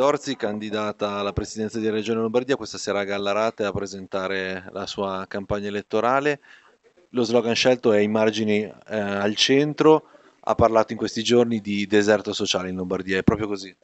Dorzi, candidata alla presidenza di Regione Lombardia, questa sera a Gallarate a presentare la sua campagna elettorale. Lo slogan scelto è I margini eh, al centro. Ha parlato in questi giorni di deserto sociale in Lombardia, è proprio così?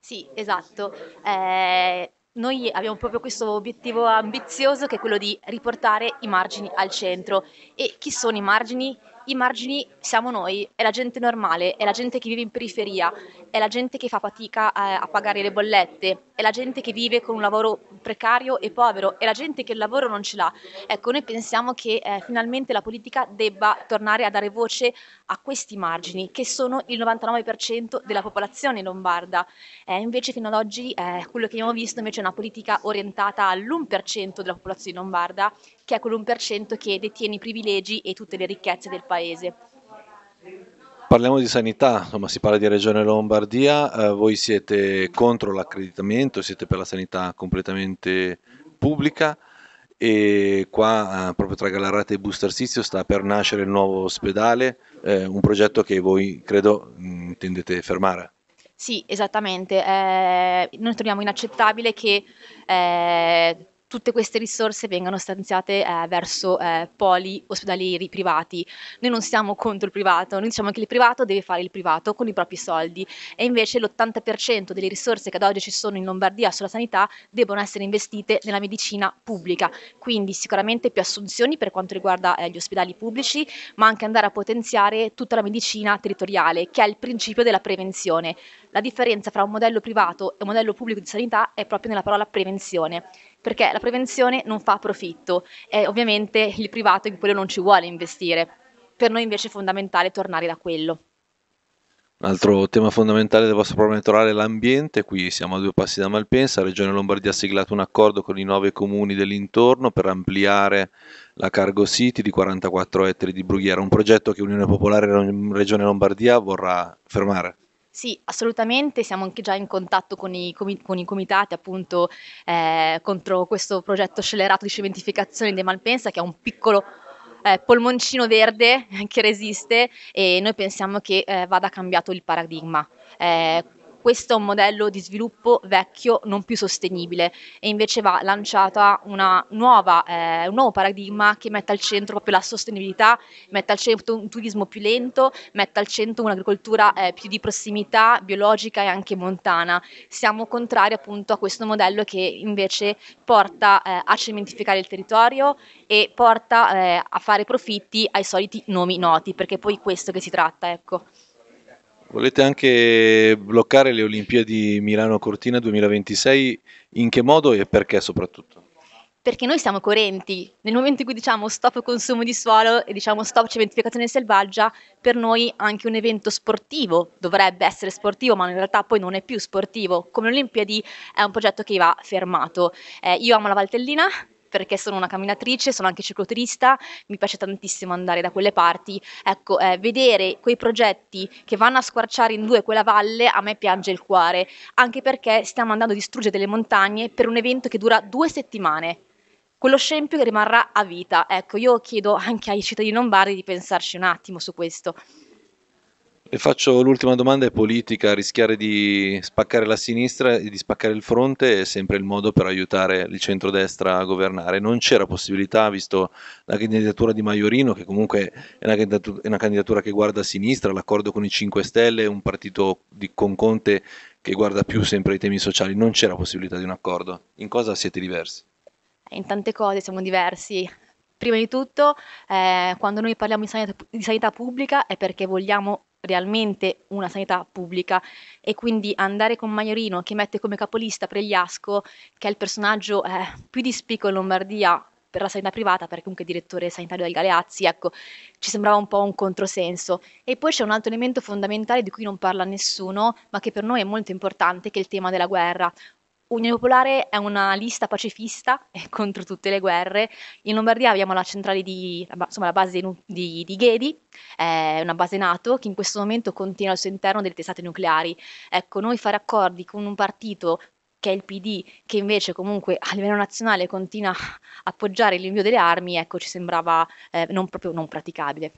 Sì, esatto. Eh, noi abbiamo proprio questo obiettivo ambizioso che è quello di riportare i margini al centro. E chi sono i margini? i margini siamo noi, è la gente normale, è la gente che vive in periferia, è la gente che fa fatica a, eh, a, pagare le bollette, è la gente che vive con un lavoro precario e povero, è la gente che il lavoro non ce l'ha. Ecco, noi pensiamo che eh, finalmente la politica debba tornare a dare voce a questi margini, che sono il 99% della popolazione lombarda. Eh, invece fino ad oggi eh, quello che abbiamo visto invece è una politica orientata all'1% della popolazione lombarda che è quell'1% che detiene i privilegi e tutte le ricchezze del paese. Parliamo di sanità, insomma si parla di Regione Lombardia, eh, voi siete contro l'accreditamento, siete per la sanità completamente pubblica e qua eh, proprio tra Gallarate e Bustarsizio sta per nascere il nuovo ospedale, eh, un progetto che voi credo mm, intendete fermare. Sì, esattamente. Eh, noi troviamo inaccettabile che eh, tutte queste risorse vengano stanziate eh, verso eh, poli ospedalieri privati. Noi non siamo contro il privato, noi diciamo che il privato deve fare il privato con i propri soldi e invece l'80% delle risorse che ad oggi ci sono in Lombardia sulla sanità devono essere investite nella medicina pubblica, quindi sicuramente più assunzioni per quanto riguarda eh, gli ospedali pubblici, ma anche andare a potenziare tutta la medicina territoriale, che è il principio della prevenzione. La differenza tra un modello privato e un modello pubblico di sanità è proprio nella parola prevenzione, perché la prevenzione non fa profitto e ovviamente il privato in quello non ci vuole investire. Per noi invece è fondamentale tornare da quello. Un altro tema fondamentale del vostro programma elettorale è l'ambiente, qui siamo a due passi da Malpensa, la Regione Lombardia ha siglato un accordo con i nove comuni dell'intorno per ampliare la Cargo City di 44 ettari di brughiera, un progetto che Unione Popolare Regione Lombardia vorrà fermare. Sì, assolutamente, siamo anche già in contatto con i, comi- con i comitati appunto eh, contro questo progetto scellerato di cementificazione di Malpensa che è un piccolo eh, polmoncino verde che resiste e noi pensiamo che eh, vada cambiato il paradigma. Eh, questo è un modello di sviluppo vecchio non più sostenibile e invece va lanciata nuova, eh, un nuovo paradigma che metta al centro proprio la sostenibilità, metta al centro un turismo più lento, metta al centro un'agricoltura eh, più di prossimità, biologica e anche montana. Siamo contrari appunto a questo modello che invece porta eh, a cementificare il territorio e porta eh, a fare profitti ai soliti nomi noti, perché poi questo che si tratta, ecco. Volete anche bloccare le Olimpiadi Milano-Cortina 2026? In che modo e perché soprattutto? Perché noi siamo coerenti. Nel momento in cui diciamo stop consumo di suolo e diciamo stop cementificazione selvaggia, per noi anche un evento sportivo dovrebbe essere sportivo, ma in realtà poi non è più sportivo. Come Olimpiadi è un progetto che va fermato. Eh, io amo la Valtellina, perché sono una camminatrice, sono anche cicloturista, mi piace tantissimo andare da quelle parti. Ecco, eh, vedere quei progetti che vanno a squarciare in due quella valle a me piange il cuore, anche perché stiamo andando a distruggere delle montagne per un evento che dura due settimane. Quello scempio che rimarrà a vita. Ecco, io chiedo anche ai cittadini lombardi di pensarci un attimo su questo. Le faccio l'ultima domanda, è politica, rischiare di spaccare la sinistra e di spaccare il fronte è sempre il modo per aiutare il centrodestra a governare. Non c'era possibilità, visto la candidatura di Maiorino, che comunque è una candidatura, che guarda a sinistra, l'accordo con i 5 Stelle, un partito di, con Conte che guarda più sempre ai temi sociali, non c'era possibilità di un accordo. In cosa siete diversi? In tante cose siamo diversi, prima di tutto, eh, quando noi parliamo di sanità, di sanità, pubblica è perché vogliamo realmente una sanità pubblica e quindi andare con Maiorino che mette come capolista Pregliasco, che è il personaggio eh, più di spicco in Lombardia per la sanità privata, perché comunque è direttore sanitario del Galeazzi, ecco, ci sembrava un po' un controsenso. E poi c'è un altro elemento fondamentale di cui non parla nessuno, ma che per noi è molto importante, che è il tema della guerra, Unione Popolare è una lista pacifista eh, contro tutte le guerre. In Lombardia abbiamo la centrale di, insomma, la base di, di Ghedi, è eh, una base NATO che in questo momento contiene al suo interno delle testate nucleari. Ecco, noi fare accordi con un partito che è il PD, che invece comunque a livello nazionale continua a appoggiare l'invio delle armi, ecco, ci sembrava eh, non proprio non praticabile.